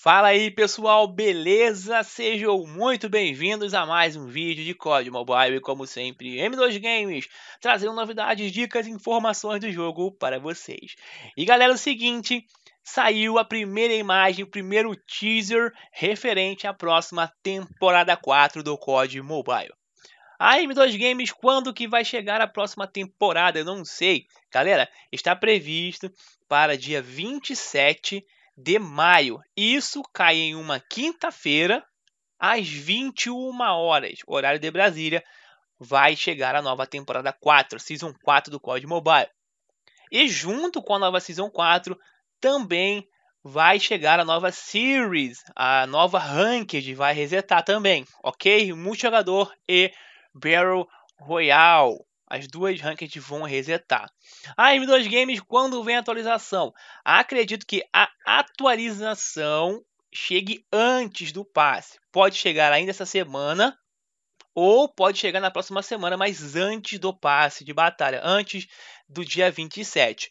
Fala aí pessoal, beleza? Sejam muito bem-vindos a mais um vídeo de COD Mobile, como sempre, M2 Games, trazendo novidades, dicas e informações do jogo para vocês. E galera, é o seguinte, saiu a primeira imagem, o primeiro teaser referente à próxima temporada 4 do COD Mobile. A M2 Games, quando que vai chegar a próxima temporada? Eu não sei. Galera, está previsto para dia 27 de de maio. Isso cai em uma quinta-feira, às 21 horas, horário de Brasília. Vai chegar a nova temporada 4, Season 4 do COD Mobile. E junto com a nova Season 4, também vai chegar a nova Series, a nova Ranked vai resetar também, ok? Multijogador e Battle Royale. As duas rankings vão resetar. A ah, M2 Games, quando vem a atualização? Acredito que a atualização chegue antes do passe. Pode chegar ainda essa semana, ou pode chegar na próxima semana, mas antes do passe de batalha, antes do dia 27.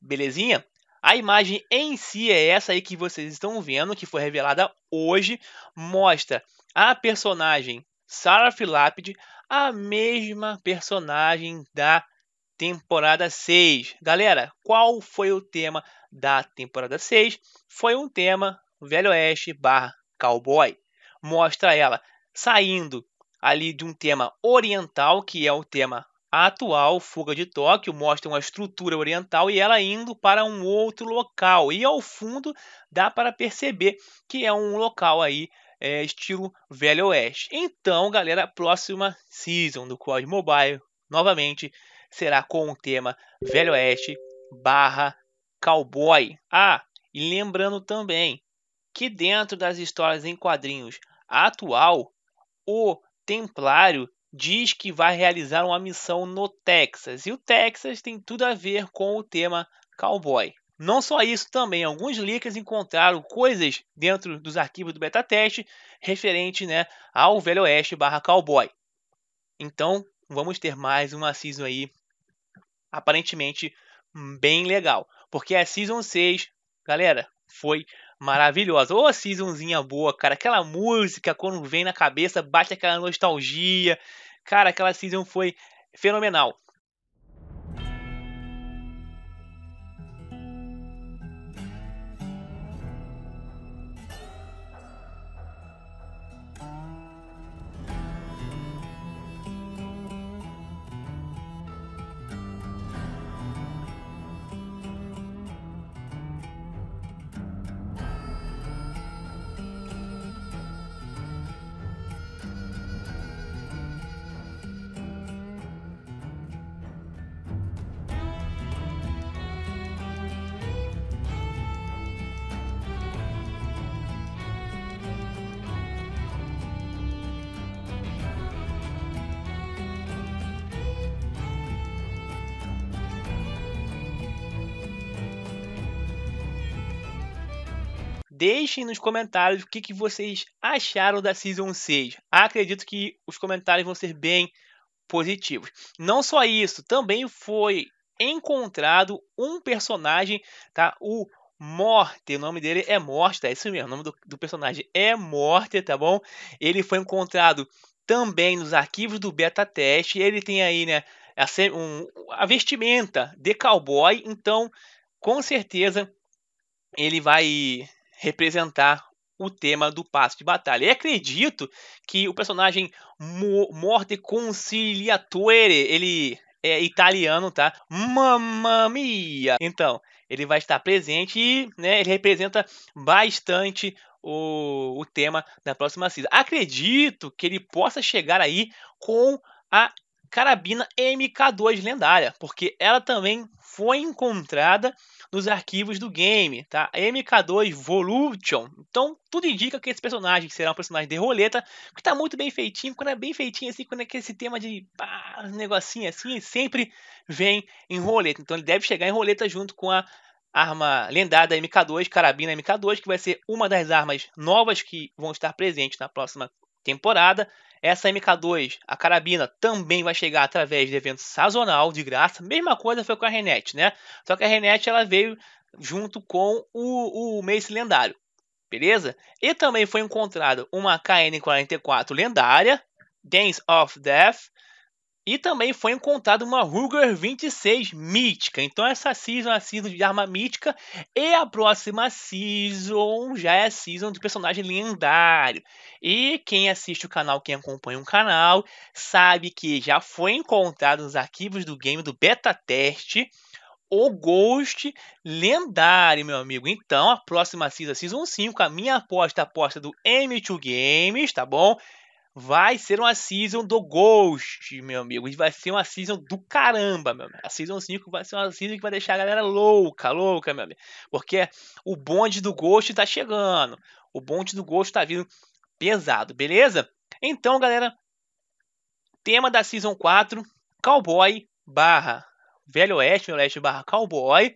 Belezinha? A imagem em si é essa aí que vocês estão vendo, que foi revelada hoje, mostra a personagem Sarah Lapid a mesma personagem da temporada 6. Galera, qual foi o tema da temporada 6? Foi um tema Velho Oeste barra Cowboy. Mostra ela saindo ali de um tema oriental, que é o tema atual, Fuga de Tóquio, mostra uma estrutura oriental e ela indo para um outro local. E ao fundo dá para perceber que é um local aí é, estilo Velho Oeste. Então, galera, a próxima season do COD Mobile, novamente, será com o tema Velho Oeste barra Cowboy. Ah, e lembrando também que dentro das histórias em quadrinhos atual, o Templário diz que vai realizar uma missão no Texas. E o Texas tem tudo a ver com o tema cowboy. Não só isso, também alguns leakers encontraram coisas dentro dos arquivos do beta teste referente né, ao Velho Oeste barra Cowboy. Então, vamos ter mais uma season aí aparentemente hum, bem legal. Porque a season 6, galera, foi maravilhosa. Ô, oh, seasonzinha boa, cara. Aquela música, quando vem na cabeça, bate aquela nostalgia. Cara, aquela season foi fenomenal. Deixem nos comentários o que, que vocês acharam da Season 6. Acredito que os comentários vão ser bem positivos. Não só isso, também foi encontrado um personagem, tá? O Morte, o nome dele é Morte, tá? Isso mesmo, o nome do, do personagem é Morte, tá bom? Ele foi encontrado também nos arquivos do beta teste. Ele tem aí, né, a, um, a vestimenta de cowboy, então com certeza ele vai representar o tema do passo de batalha. E acredito que o personagem Morte Conciliatore, ele é italiano, tá? Mamma mia! Então, ele vai estar presente e né, ele representa bastante o, o tema da próxima cena. Acredito que ele possa chegar aí com a carabina MK2 lendária, porque ela também foi encontrada nos arquivos do game, tá? MK2 Volution. Então, tudo indica que esse personagem será um personagem de roleta, que tá muito bem feitinho, quando é bem feitinho assim, quando é que esse tema de pá, negocinho assim, sempre vem em roleta. Então, ele deve chegar em roleta junto com a arma lendária MK2, carabina MK2, que vai ser uma das armas novas que vão estar presentes na próxima temporada. Essa MK2, a carabina, também vai chegar através de evento sazonal, de graça. Mesma coisa foi com a Renet, né? Só que a Renet ela veio junto com o, o mês lendário, beleza? E também foi encontrado uma KN-44 lendária, Dance of Death, e também foi encontrada uma Ruger 26 mítica. Então essa season é a season de arma mítica e a próxima season já é a season do personagem lendário. E quem assiste o canal, quem acompanha o canal, sabe que já foi encontrado nos arquivos do game do beta teste o Ghost lendário, meu amigo. Então, a próxima season, season 5, a minha aposta, aposta do M2 Games, tá bom? vai ser uma season do Ghost, meu amigo. vai ser uma season do caramba, meu amigo. A season 5 vai ser uma season que vai deixar a galera louca, louca, meu amigo. Porque o bonde do Ghost tá chegando. O bonde do Ghost tá vindo pesado, beleza? Então, galera, tema da season 4, Cowboy barra Velho Oeste, Velho Oeste barra Cowboy.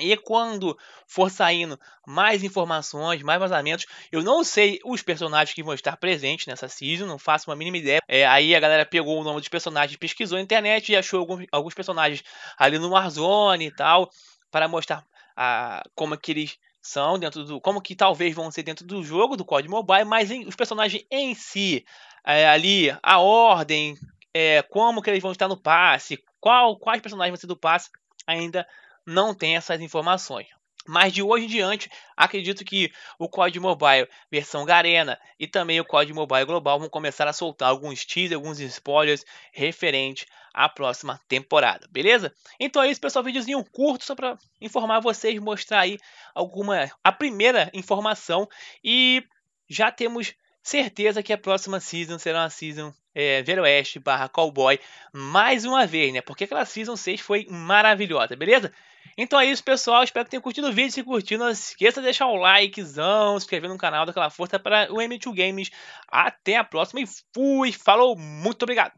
E quando for saindo mais informações, mais vazamentos, eu não sei os personagens que vão estar presentes nessa season, não faço uma mínima ideia. É, aí a galera pegou o nome dos personagens, pesquisou na internet e achou alguns, alguns personagens ali no Warzone e tal, para mostrar a, como é que eles são dentro do. como que talvez vão ser dentro do jogo, do código mobile, mas em, os personagens em si, é, ali, a ordem, é, como que eles vão estar no passe, qual, quais personagens vão ser do passe, ainda não tem essas informações. Mas de hoje em diante, acredito que o COD Mobile versão Garena e também o COD Mobile Global vão começar a soltar alguns teasers, alguns spoilers referente à próxima temporada, beleza? Então é isso, pessoal, videozinho curto só para informar vocês, mostrar aí alguma a primeira informação e já temos certeza que a próxima season será uma season é, Veroeste barra Cowboy mais uma vez, né? Porque aquela Season 6 foi maravilhosa, beleza? Então é isso, pessoal. Espero que tenham curtido o vídeo. Se curtiu, não esqueça de deixar o likezão, se inscrever no canal, daquela força para o M2 Games. Até a próxima e fui! Falou! Muito obrigado!